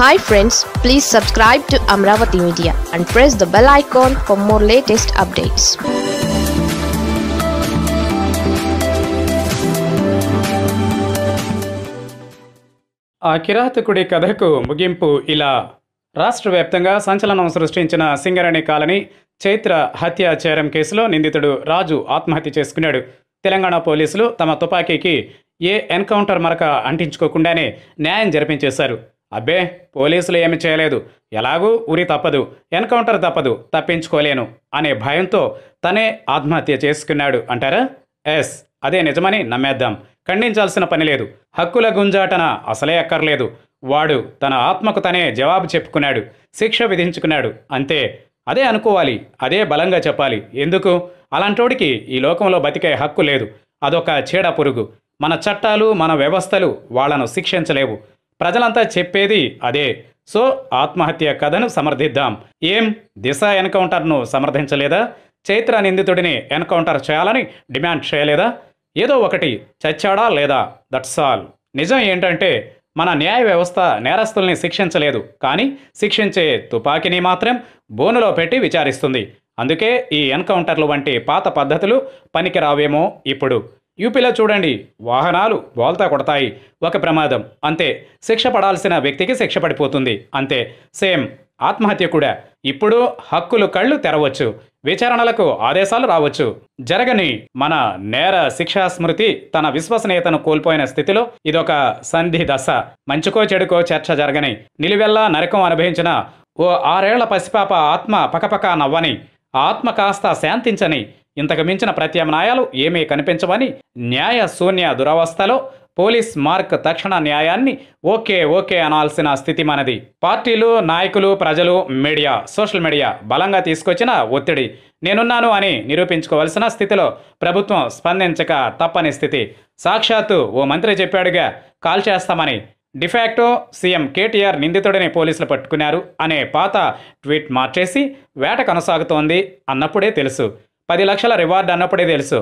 hi friends please subscribe to Amaravati media and press the bell icon for more latest updates ఆ కిరాతకుడి కథకు ముగింపు ఇలా రాష్ట్ర వ్యాప్తంగా సంచలనం సృష్టించిన సింగరేణి కాలనీ చైత్ర హత్యాచారం కేసులో నిందితుడు రాజు ఆత్మహత్య చేసుకున్నాడు తెలంగాణ పోలీసులు తమ తుపాకీకి ఏ ఎన్కౌంటర్ మరక అంటించుకోకుండానే న్యాయం జరిపించేశారు అబ్బే పోలీసులు ఏమి చేయలేదు ఎలాగూ ఉరి తప్పదు ఎన్కౌంటర్ తప్పదు తప్పించుకోలేను అనే భయంతో తనే ఆత్మహత్య చేసుకున్నాడు అంటారా ఎస్ అదే నిజమని నమ్మేద్దాం ఖండించాల్సిన పని లేదు హక్కుల గుంజాటన అసలే అక్కర్లేదు వాడు తన ఆత్మకు తనే జవాబు చెప్పుకున్నాడు శిక్ష విధించుకున్నాడు అంతే అదే అనుకోవాలి అదే బలంగా చెప్పాలి ఎందుకు అలాంటోడికి ఈ లోకంలో బతికే హక్కు లేదు అదొక చీడ పురుగు మన చట్టాలు మన వ్యవస్థలు వాళ్లను శిక్షించలేవు ప్రజలంతా చెప్పేది అదే సో ఆత్మహత్య కథను సమర్థిద్దాం ఏం దిశ ఎన్కౌంటర్ను సమర్థించలేదా చైత్ర నిందితుడిని ఎన్కౌంటర్ చేయాలని డిమాండ్ చేయలేదా ఏదో ఒకటి చచ్చాడా లేదా దట్స్ ఆల్ నిజం ఏంటంటే మన న్యాయ వ్యవస్థ నేరస్తుల్ని శిక్షించలేదు కానీ శిక్షించే తుపాకీని మాత్రం బోనులో పెట్టి విచారిస్తుంది అందుకే ఈ ఎన్కౌంటర్లు వంటి పాత పద్ధతులు పనికిరావేమో ఇప్పుడు యూపీలో చూడండి వాహనాలు బోల్తా కొడతాయి ఒక ప్రమాదం అంతే శిక్ష పడాల్సిన వ్యక్తికి శిక్ష పడిపోతుంది అంతే సేమ్ ఆత్మహత్య కూడా ఇప్పుడు హక్కులు కళ్ళు తెరవచ్చు విచారణలకు ఆదేశాలు రావచ్చు జరగని మన నేర శిక్షా స్మృతి తన విశ్వసనీయతను కోల్పోయిన స్థితిలో ఇదొక సంధి దశ మంచుకో చెడుకో చర్చ జరగని నిలువెల్లా నరకం అనుభవించిన ఓ ఆరేళ్ల పసిపాప ఆత్మ పకపక నవ్వని ఆత్మ కాస్త శాంతించని ఇంతకు మించిన ప్రత్యామ్నాయాలు ఏమీ కనిపించవని న్యాయ శూన్య దురవస్థలో పోలీస్ మార్క్ తక్షణ న్యాయాన్ని ఓకే ఓకే అనాల్సిన స్థితి మనది పార్టీలు నాయకులు ప్రజలు మీడియా సోషల్ మీడియా బలంగా తీసుకొచ్చిన ఒత్తిడి నేనున్నాను అని నిరూపించుకోవలసిన స్థితిలో ప్రభుత్వం స్పందించక తప్పని స్థితి సాక్షాత్తు ఓ మంత్రి చెప్పాడుగా కాల్ చేస్తామని డిఫాక్టో సీఎం కేటీఆర్ నిందితుడిని పోలీసులు పట్టుకున్నారు అనే పాత ట్వీట్ మార్చేసి వేట కొనసాగుతోంది అన్నప్పుడే తెలుసు పది లక్షల రివార్డ్ అన్నప్పుడే తెలుసు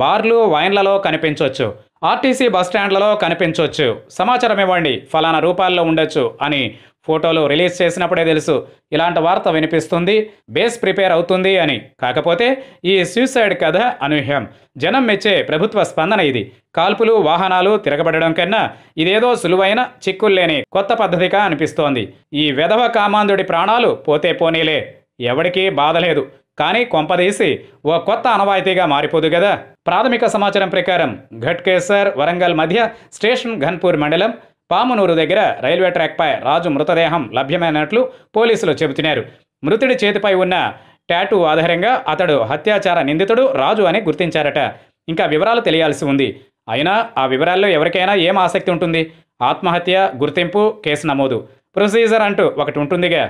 బార్లు వైన్లలో కనిపించవచ్చు ఆర్టీసీ బస్టాండ్లలో కనిపించవచ్చు సమాచారం ఇవ్వండి ఫలానా రూపాల్లో ఉండొచ్చు అని ఫోటోలు రిలీజ్ చేసినప్పుడే తెలుసు ఇలాంటి వార్త వినిపిస్తుంది బేస్ ప్రిపేర్ అవుతుంది అని కాకపోతే ఈ సూసైడ్ కథ అనూహ్యం జనం మెచ్చే ప్రభుత్వ స్పందన ఇది కాల్పులు వాహనాలు తిరగబడడం కన్నా ఇదేదో సులువైన చిక్కుల్లేని కొత్త పద్ధతిగా అనిపిస్తోంది ఈ వెధవ కామాంధుడి ప్రాణాలు పోతే పోనీలే ఎవరికీ బాధలేదు కానీ కొంపదీసి ఓ కొత్త అనవాయితీగా మారిపోదు కదా ప్రాథమిక సమాచారం ప్రకారం ఘట్కేసర్ వరంగల్ మధ్య స్టేషన్ ఘన్పూర్ మండలం పామునూరు దగ్గర రైల్వే ట్రాక్పై రాజు మృతదేహం లభ్యమైనట్లు పోలీసులు చెబుతున్నారు మృతుడి చేతిపై ఉన్న టాటూ ఆధారంగా అతడు హత్యాచార నిందితుడు రాజు అని గుర్తించారట ఇంకా వివరాలు తెలియాల్సి ఉంది అయినా ఆ వివరాల్లో ఎవరికైనా ఏం ఆసక్తి ఉంటుంది ఆత్మహత్య గుర్తింపు కేసు నమోదు ప్రొసీజర్ అంటూ ఒకటి ఉంటుందిగా